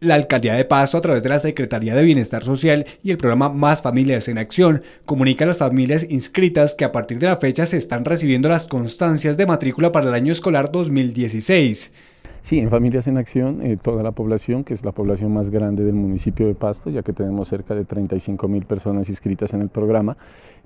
la Alcaldía de Pasto, a través de la Secretaría de Bienestar Social y el programa Más Familias en Acción, comunica a las familias inscritas que a partir de la fecha se están recibiendo las constancias de matrícula para el año escolar 2016. Sí, en Familias en Acción, eh, toda la población, que es la población más grande del municipio de Pasto, ya que tenemos cerca de 35 mil personas inscritas en el programa.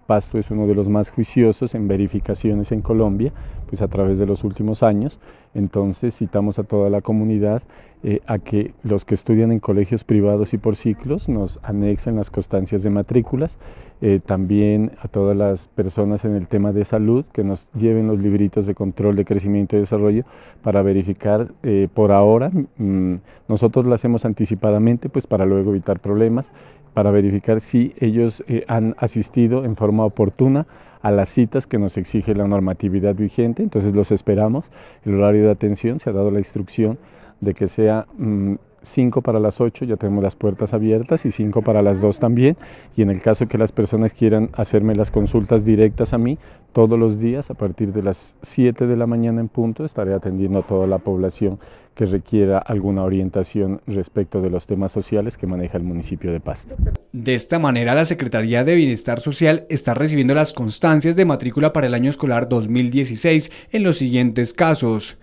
Pasto es uno de los más juiciosos en verificaciones en Colombia, pues a través de los últimos años. Entonces citamos a toda la comunidad eh, a que los que estudian en colegios privados y por ciclos nos anexen las constancias de matrículas, eh, también a todas las personas en el tema de salud que nos lleven los libritos de control de crecimiento y desarrollo para verificar eh, por ahora, mm, nosotros lo hacemos anticipadamente pues para luego evitar problemas, para verificar si ellos han asistido en forma oportuna a las citas que nos exige la normatividad vigente, entonces los esperamos. El horario de atención se ha dado la instrucción de que sea mm, 5 para las 8 ya tenemos las puertas abiertas y 5 para las 2 también. Y en el caso que las personas quieran hacerme las consultas directas a mí, todos los días a partir de las 7 de la mañana en punto estaré atendiendo a toda la población que requiera alguna orientación respecto de los temas sociales que maneja el municipio de Pasto. De esta manera, la Secretaría de Bienestar Social está recibiendo las constancias de matrícula para el año escolar 2016 en los siguientes casos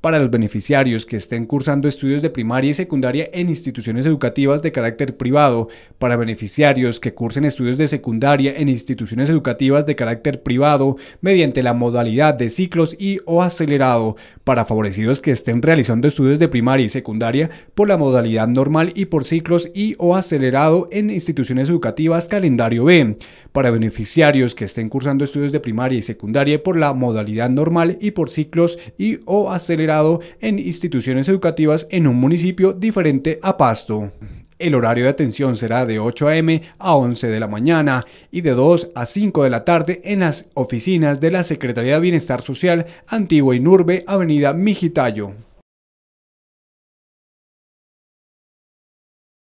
para los beneficiarios que estén cursando estudios de primaria y secundaria en instituciones educativas de carácter privado, para beneficiarios que cursen estudios de secundaria en instituciones educativas de carácter privado mediante la modalidad de ciclos y o acelerado, para favorecidos que estén realizando estudios de primaria y secundaria por la modalidad normal y por ciclos y o acelerado en instituciones educativas calendario B, para beneficiarios que estén cursando estudios de primaria y secundaria por la modalidad normal y por ciclos y o acelerado en instituciones educativas en un municipio diferente a Pasto. El horario de atención será de 8 a.m. a 11 de la mañana y de 2 a 5 de la tarde en las oficinas de la Secretaría de Bienestar Social Antigua y Avenida Mijitayo.